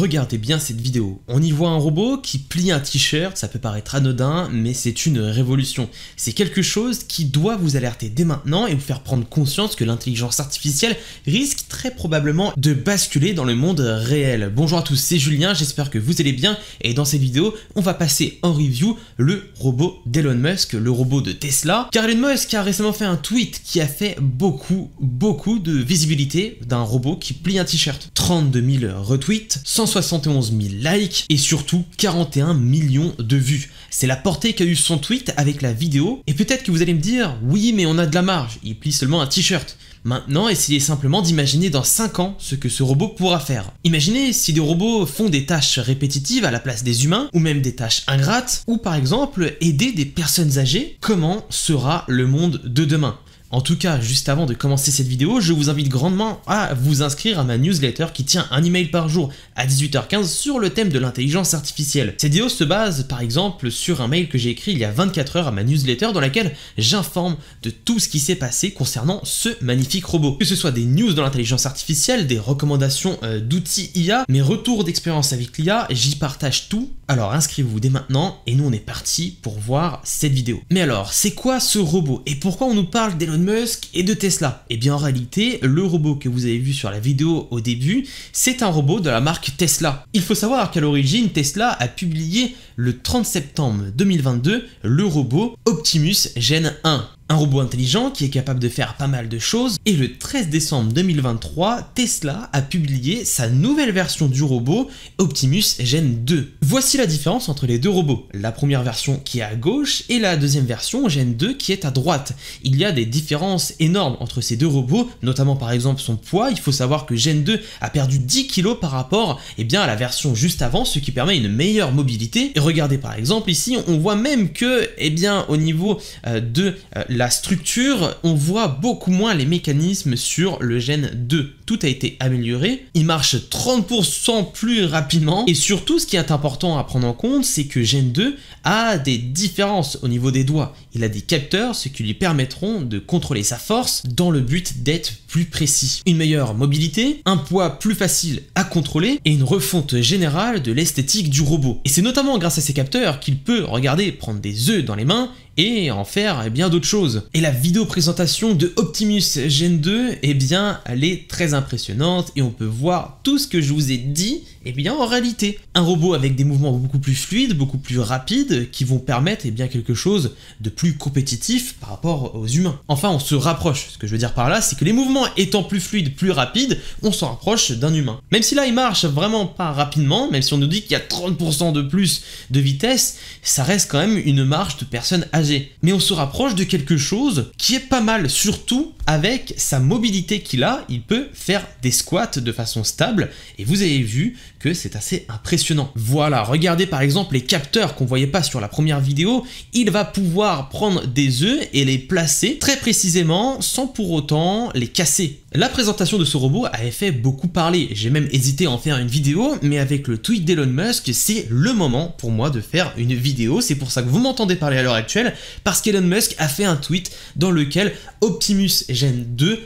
Regardez bien cette vidéo. On y voit un robot qui plie un t-shirt, ça peut paraître anodin, mais c'est une révolution. C'est quelque chose qui doit vous alerter dès maintenant et vous faire prendre conscience que l'intelligence artificielle risque très probablement de basculer dans le monde réel. Bonjour à tous, c'est Julien, j'espère que vous allez bien et dans cette vidéo, on va passer en review le robot d'Elon Musk, le robot de Tesla, car Elon Musk a récemment fait un tweet qui a fait beaucoup, beaucoup de visibilité d'un robot qui plie un t-shirt. 32 000 retweets, 100 171 000 likes et surtout 41 millions de vues. C'est la portée qu'a eu son tweet avec la vidéo, et peut-être que vous allez me dire « Oui, mais on a de la marge, il plie seulement un t-shirt ». Maintenant, essayez simplement d'imaginer dans 5 ans ce que ce robot pourra faire. Imaginez si des robots font des tâches répétitives à la place des humains, ou même des tâches ingrates, ou par exemple aider des personnes âgées, comment sera le monde de demain en tout cas, juste avant de commencer cette vidéo, je vous invite grandement à vous inscrire à ma newsletter qui tient un email par jour à 18h15 sur le thème de l'intelligence artificielle. Cette vidéo se base par exemple sur un mail que j'ai écrit il y a 24 heures à ma newsletter dans laquelle j'informe de tout ce qui s'est passé concernant ce magnifique robot. Que ce soit des news dans l'intelligence artificielle, des recommandations euh, d'outils IA, mes retours d'expérience avec l'IA, j'y partage tout alors inscrivez-vous dès maintenant et nous on est parti pour voir cette vidéo. Mais alors, c'est quoi ce robot et pourquoi on nous parle d'Elon Musk et de Tesla Eh bien en réalité, le robot que vous avez vu sur la vidéo au début, c'est un robot de la marque Tesla. Il faut savoir qu'à l'origine, Tesla a publié le 30 septembre 2022 le robot Optimus Gen 1. Un robot intelligent qui est capable de faire pas mal de choses, et le 13 décembre 2023, Tesla a publié sa nouvelle version du robot, Optimus Gen 2. Voici la différence entre les deux robots, la première version qui est à gauche et la deuxième version Gen 2 qui est à droite. Il y a des différences énormes entre ces deux robots, notamment par exemple son poids, il faut savoir que Gen 2 a perdu 10 kg par rapport eh bien, à la version juste avant, ce qui permet une meilleure mobilité. Et regardez par exemple ici, on voit même que eh bien, au niveau euh, de euh, la structure, on voit beaucoup moins les mécanismes sur le gène 2 a été amélioré. Il marche 30% plus rapidement. Et surtout, ce qui est important à prendre en compte, c'est que Gen 2 a des différences au niveau des doigts. Il a des capteurs, ce qui lui permettront de contrôler sa force dans le but d'être plus précis. Une meilleure mobilité, un poids plus facile à contrôler et une refonte générale de l'esthétique du robot. Et c'est notamment grâce à ces capteurs qu'il peut regarder prendre des œufs dans les mains et en faire eh bien d'autres choses. Et la vidéo présentation de Optimus Gen 2, eh bien, elle est très importante impressionnante et on peut voir tout ce que je vous ai dit eh bien, en réalité, un robot avec des mouvements beaucoup plus fluides, beaucoup plus rapides, qui vont permettre et eh bien, quelque chose de plus compétitif par rapport aux humains. Enfin, on se rapproche. Ce que je veux dire par là, c'est que les mouvements étant plus fluides, plus rapides, on s'en rapproche d'un humain. Même si là, il marche vraiment pas rapidement, même si on nous dit qu'il y a 30% de plus de vitesse, ça reste quand même une marche de personnes âgées. Mais on se rapproche de quelque chose qui est pas mal, surtout avec sa mobilité qu'il a, il peut faire des squats de façon stable, et vous avez vu que c'est assez impressionnant. Voilà, regardez par exemple les capteurs qu'on voyait pas sur la première vidéo, il va pouvoir prendre des œufs et les placer très précisément sans pour autant les casser. La présentation de ce robot avait fait beaucoup parler, j'ai même hésité à en faire une vidéo, mais avec le tweet d'Elon Musk, c'est le moment pour moi de faire une vidéo, c'est pour ça que vous m'entendez parler à l'heure actuelle, parce qu'Elon Musk a fait un tweet dans lequel Optimus Gen 2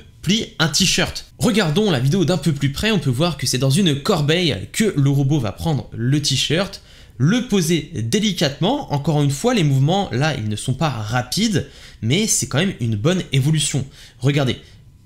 un t-shirt. Regardons la vidéo d'un peu plus près, on peut voir que c'est dans une corbeille que le robot va prendre le t-shirt, le poser délicatement. Encore une fois, les mouvements, là, ils ne sont pas rapides, mais c'est quand même une bonne évolution. Regardez,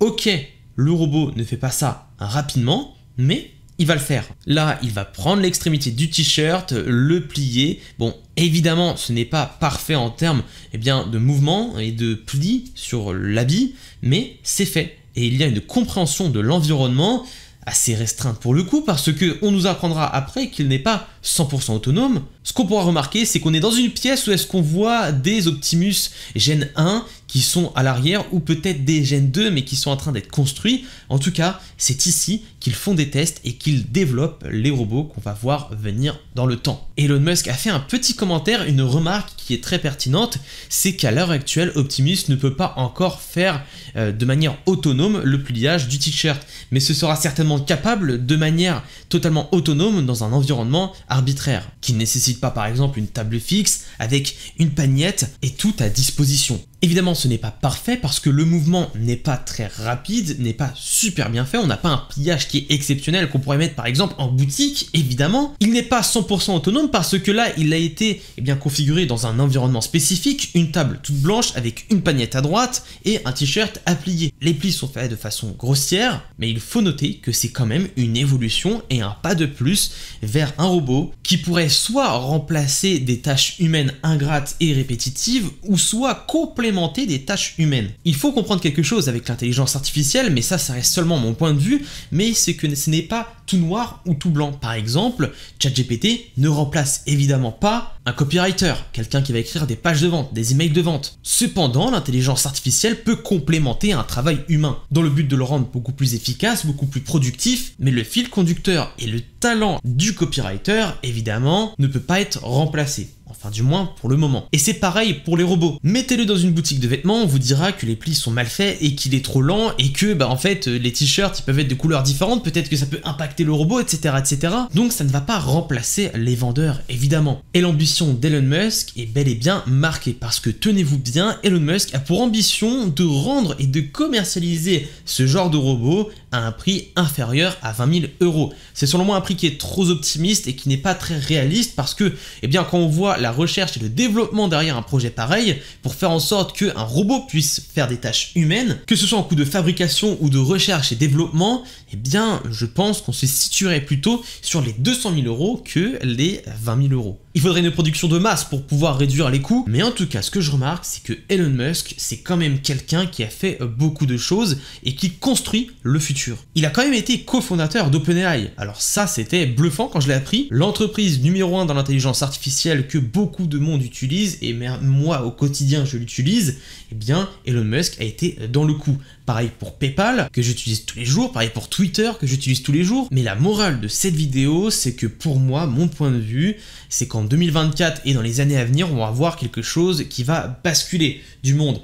ok, le robot ne fait pas ça rapidement, mais il va le faire. Là, il va prendre l'extrémité du t-shirt, le plier. Bon, évidemment, ce n'est pas parfait en termes eh bien, de mouvement et de pli sur l'habit, mais c'est fait et il y a une compréhension de l'environnement assez restreinte pour le coup, parce qu'on nous apprendra après qu'il n'est pas 100% autonome. Ce qu'on pourra remarquer, c'est qu'on est dans une pièce où est-ce qu'on voit des Optimus Gen 1 qui sont à l'arrière ou peut-être des gènes 2 mais qui sont en train d'être construits. En tout cas, c'est ici qu'ils font des tests et qu'ils développent les robots qu'on va voir venir dans le temps. Elon Musk a fait un petit commentaire, une remarque qui est très pertinente, c'est qu'à l'heure actuelle, Optimus ne peut pas encore faire euh, de manière autonome le pliage du t-shirt, mais ce sera certainement capable de manière totalement autonome dans un environnement arbitraire, qui ne nécessite pas par exemple une table fixe avec une paniette et tout à disposition. Évidemment, ce n'est pas parfait parce que le mouvement n'est pas très rapide, n'est pas super bien fait, on n'a pas un pliage qui est exceptionnel qu'on pourrait mettre par exemple en boutique, évidemment. Il n'est pas 100% autonome parce que là, il a été eh bien, configuré dans un environnement spécifique, une table toute blanche avec une pagnette à droite et un t-shirt à plier. Les plis sont faits de façon grossière, mais il faut noter que c'est quand même une évolution et un pas de plus vers un robot qui pourrait soit remplacer des tâches humaines ingrates et répétitives ou soit complémenter des tâches humaines. Il faut comprendre quelque chose avec l'intelligence artificielle, mais ça, ça reste seulement mon point de vue, mais c'est que ce n'est pas tout noir ou tout blanc. Par exemple, ChatGPT ne remplace évidemment pas un copywriter, quelqu'un qui va écrire des pages de vente, des emails de vente. Cependant, l'intelligence artificielle peut complémenter un travail humain, dans le but de le rendre beaucoup plus efficace, beaucoup plus productif, mais le fil conducteur et le talent du copywriter, évidemment, ne peut pas être remplacé. Enfin du moins pour le moment. Et c'est pareil pour les robots. Mettez-le dans une boutique de vêtements, on vous dira que les plis sont mal faits et qu'il est trop lent et que bah en fait les t-shirts peuvent être de couleurs différentes, peut-être que ça peut impacter le robot, etc. etc. Donc ça ne va pas remplacer les vendeurs évidemment. Et l'ambition d'Elon Musk est bel et bien marquée parce que tenez-vous bien, Elon Musk a pour ambition de rendre et de commercialiser ce genre de robot à un prix inférieur à 20 000 euros. C'est selon moi un prix qui est trop optimiste et qui n'est pas très réaliste parce que, eh bien, quand on voit la recherche et le développement derrière un projet pareil, pour faire en sorte qu'un robot puisse faire des tâches humaines, que ce soit en coût de fabrication ou de recherche et développement, eh bien, je pense qu'on se situerait plutôt sur les 200 000 euros que les 20 000 euros. Il faudrait une production de masse pour pouvoir réduire les coûts, mais en tout cas, ce que je remarque, c'est que Elon Musk, c'est quand même quelqu'un qui a fait euh, beaucoup de choses et qui construit le futur. Il a quand même été cofondateur d'OpenAI. Alors ça, c'était bluffant quand je l'ai appris. L'entreprise numéro 1 dans l'intelligence artificielle que beaucoup de monde utilise, et même moi au quotidien je l'utilise, eh bien Elon Musk a été euh, dans le coup. Pareil pour PayPal, que j'utilise tous les jours, pareil pour Twitter, que j'utilise tous les jours. Mais la morale de cette vidéo, c'est que pour moi, mon point de vue, c'est qu'en 2024 et dans les années à venir, on va voir quelque chose qui va basculer du monde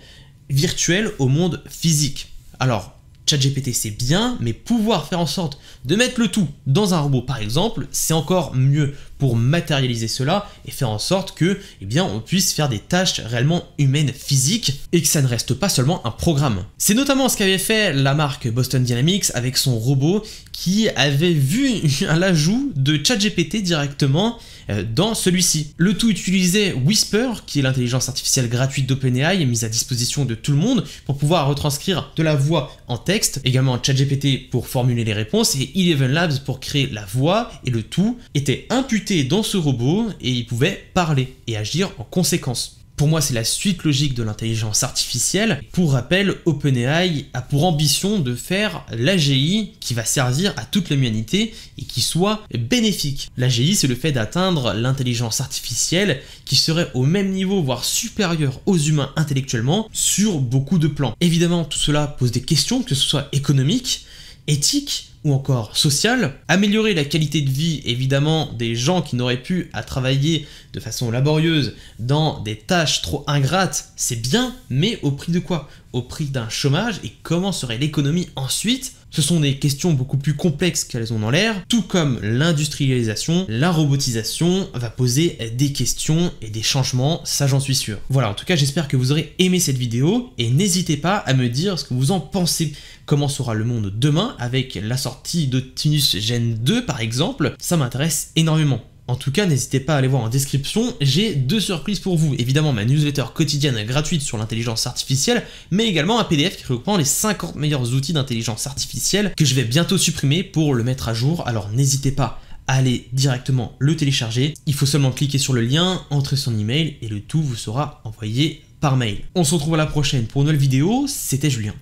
virtuel au monde physique. Alors, ChatGPT c'est bien, mais pouvoir faire en sorte de mettre le tout dans un robot par exemple, c'est encore mieux pour matérialiser cela et faire en sorte que, eh bien, on puisse faire des tâches réellement humaines, physiques, et que ça ne reste pas seulement un programme. C'est notamment ce qu'avait fait la marque Boston Dynamics avec son robot qui avait vu l'ajout de ChatGPT directement euh, dans celui-ci. Le tout utilisait Whisper, qui est l'intelligence artificielle gratuite d'OpenAI mise à disposition de tout le monde pour pouvoir retranscrire de la voix en texte, également ChatGPT pour formuler les réponses et Eleven Labs pour créer la voix et le tout était imputé dans ce robot et il pouvait parler et agir en conséquence. Pour moi, c'est la suite logique de l'intelligence artificielle. Pour rappel, OpenAI a pour ambition de faire l'AGI qui va servir à toute l'humanité et qui soit bénéfique. L'AGI, c'est le fait d'atteindre l'intelligence artificielle qui serait au même niveau, voire supérieur aux humains intellectuellement, sur beaucoup de plans. Évidemment, tout cela pose des questions, que ce soit économique, éthique, ou encore social, améliorer la qualité de vie évidemment des gens qui n'auraient pu à travailler de façon laborieuse dans des tâches trop ingrates, c'est bien, mais au prix de quoi Au prix d'un chômage et comment serait l'économie ensuite ce sont des questions beaucoup plus complexes qu'elles ont dans l'air, tout comme l'industrialisation, la robotisation va poser des questions et des changements, ça j'en suis sûr. Voilà, en tout cas j'espère que vous aurez aimé cette vidéo et n'hésitez pas à me dire ce que vous en pensez, comment sera le monde demain avec la sortie de Tinus Gen 2 par exemple, ça m'intéresse énormément. En tout cas, n'hésitez pas à aller voir en description, j'ai deux surprises pour vous. Évidemment, ma newsletter quotidienne gratuite sur l'intelligence artificielle, mais également un PDF qui reprend les 50 meilleurs outils d'intelligence artificielle que je vais bientôt supprimer pour le mettre à jour, alors n'hésitez pas à aller directement le télécharger. Il faut seulement cliquer sur le lien, entrer son email et le tout vous sera envoyé par mail. On se retrouve à la prochaine pour une nouvelle vidéo, c'était Julien.